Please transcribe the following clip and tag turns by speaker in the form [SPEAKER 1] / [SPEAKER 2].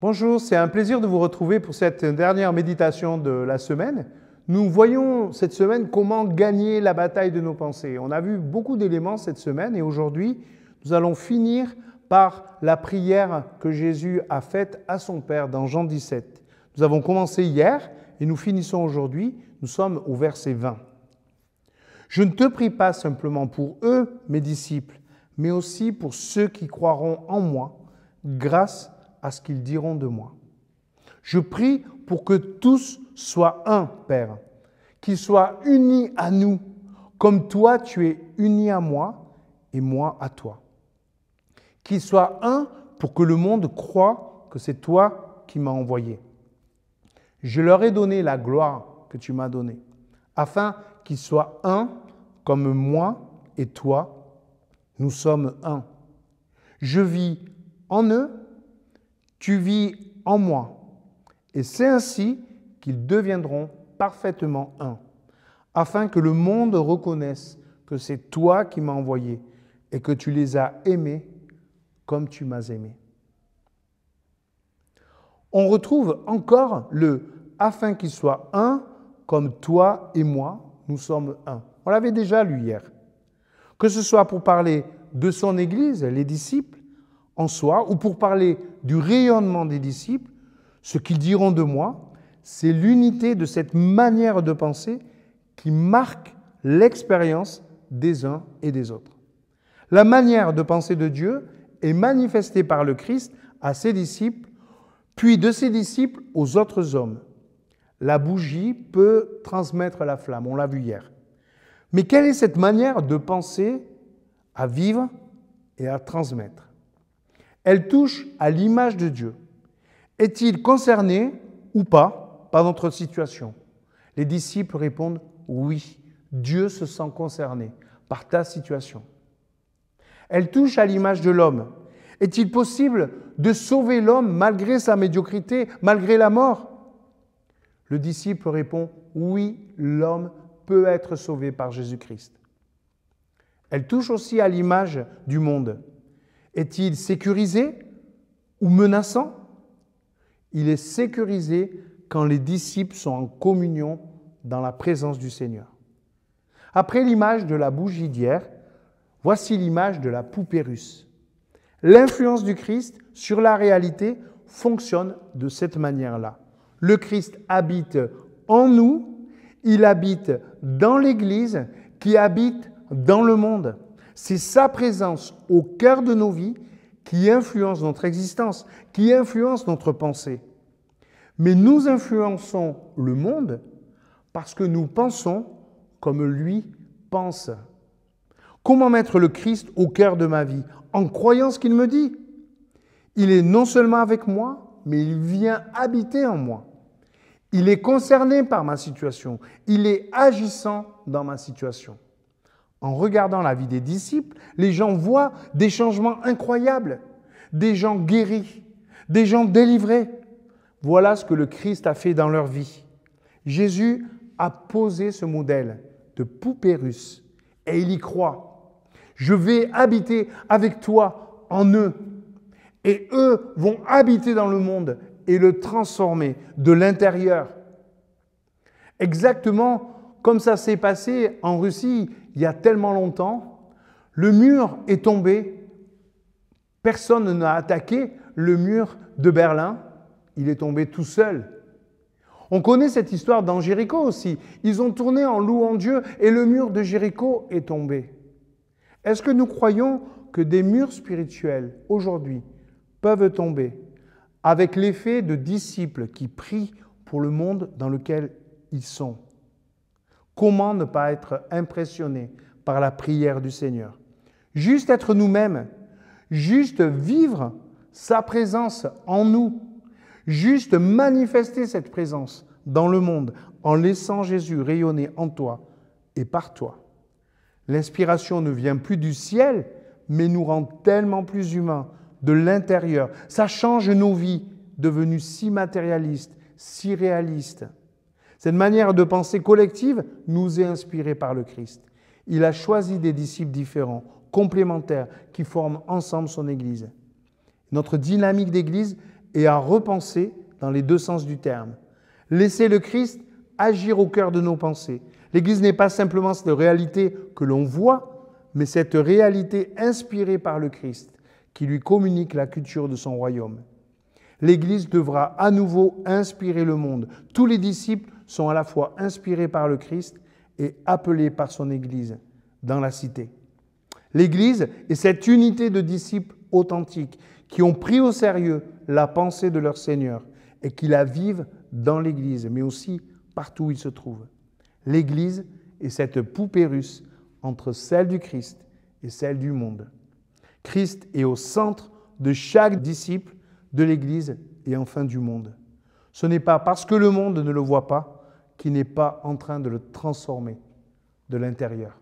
[SPEAKER 1] Bonjour, c'est un plaisir de vous retrouver pour cette dernière méditation de la semaine. Nous voyons cette semaine comment gagner la bataille de nos pensées. On a vu beaucoup d'éléments cette semaine et aujourd'hui, nous allons finir par la prière que Jésus a faite à son Père dans Jean 17. Nous avons commencé hier et nous finissons aujourd'hui. Nous sommes au verset 20. Je ne te prie pas simplement pour eux, mes disciples, mais aussi pour ceux qui croiront en moi, grâce à à ce qu'ils diront de moi. Je prie pour que tous soient un, Père, qu'ils soient unis à nous, comme toi tu es uni à moi et moi à toi. Qu'ils soient un pour que le monde croit que c'est toi qui m'as envoyé. Je leur ai donné la gloire que tu m'as donnée, afin qu'ils soient un comme moi et toi, nous sommes un. Je vis en eux tu vis en moi. Et c'est ainsi qu'ils deviendront parfaitement un, afin que le monde reconnaisse que c'est toi qui m'as envoyé et que tu les as aimés comme tu m'as aimé. On retrouve encore le afin qu'ils soient un comme toi et moi, nous sommes un. On l'avait déjà lu hier. Que ce soit pour parler de son Église, les disciples, en soi, ou pour parler du rayonnement des disciples, ce qu'ils diront de moi, c'est l'unité de cette manière de penser qui marque l'expérience des uns et des autres. La manière de penser de Dieu est manifestée par le Christ à ses disciples, puis de ses disciples aux autres hommes. La bougie peut transmettre la flamme, on l'a vu hier. Mais quelle est cette manière de penser à vivre et à transmettre elle touche à l'image de Dieu. Est-il concerné ou pas par notre situation Les disciples répondent oui, Dieu se sent concerné par ta situation. Elle touche à l'image de l'homme. Est-il possible de sauver l'homme malgré sa médiocrité, malgré la mort Le disciple répond oui, l'homme peut être sauvé par Jésus-Christ. Elle touche aussi à l'image du monde. Est-il sécurisé ou menaçant Il est sécurisé quand les disciples sont en communion dans la présence du Seigneur. Après l'image de la bougie d'hier, voici l'image de la poupée russe. L'influence du Christ sur la réalité fonctionne de cette manière-là. Le Christ habite en nous, il habite dans l'Église qui habite dans le monde. C'est sa présence au cœur de nos vies qui influence notre existence, qui influence notre pensée. Mais nous influençons le monde parce que nous pensons comme lui pense. Comment mettre le Christ au cœur de ma vie En croyant ce qu'il me dit. Il est non seulement avec moi, mais il vient habiter en moi. Il est concerné par ma situation. Il est agissant dans ma situation. En regardant la vie des disciples, les gens voient des changements incroyables, des gens guéris, des gens délivrés. Voilà ce que le Christ a fait dans leur vie. Jésus a posé ce modèle de poupée russe et il y croit. Je vais habiter avec toi en eux et eux vont habiter dans le monde et le transformer de l'intérieur. Exactement comme ça s'est passé en Russie il y a tellement longtemps, le mur est tombé, personne n'a attaqué le mur de Berlin, il est tombé tout seul. On connaît cette histoire dans Jéricho aussi. Ils ont tourné en louant Dieu et le mur de Jéricho est tombé. Est-ce que nous croyons que des murs spirituels aujourd'hui peuvent tomber avec l'effet de disciples qui prient pour le monde dans lequel ils sont Comment ne pas être impressionné par la prière du Seigneur Juste être nous-mêmes, juste vivre sa présence en nous, juste manifester cette présence dans le monde en laissant Jésus rayonner en toi et par toi. L'inspiration ne vient plus du ciel, mais nous rend tellement plus humains de l'intérieur. Ça change nos vies, devenues si matérialistes, si réalistes. Cette manière de penser collective nous est inspirée par le Christ. Il a choisi des disciples différents, complémentaires, qui forment ensemble son Église. Notre dynamique d'Église est à repenser dans les deux sens du terme. Laisser le Christ agir au cœur de nos pensées. L'Église n'est pas simplement cette réalité que l'on voit, mais cette réalité inspirée par le Christ, qui lui communique la culture de son royaume. L'Église devra à nouveau inspirer le monde. Tous les disciples sont à la fois inspirés par le Christ et appelés par son Église dans la cité. L'Église est cette unité de disciples authentiques qui ont pris au sérieux la pensée de leur Seigneur et qui la vivent dans l'Église, mais aussi partout où ils se trouvent. L'Église est cette poupée russe entre celle du Christ et celle du monde. Christ est au centre de chaque disciple de l'Église et enfin du monde. Ce n'est pas parce que le monde ne le voit pas qui n'est pas en train de le transformer de l'intérieur.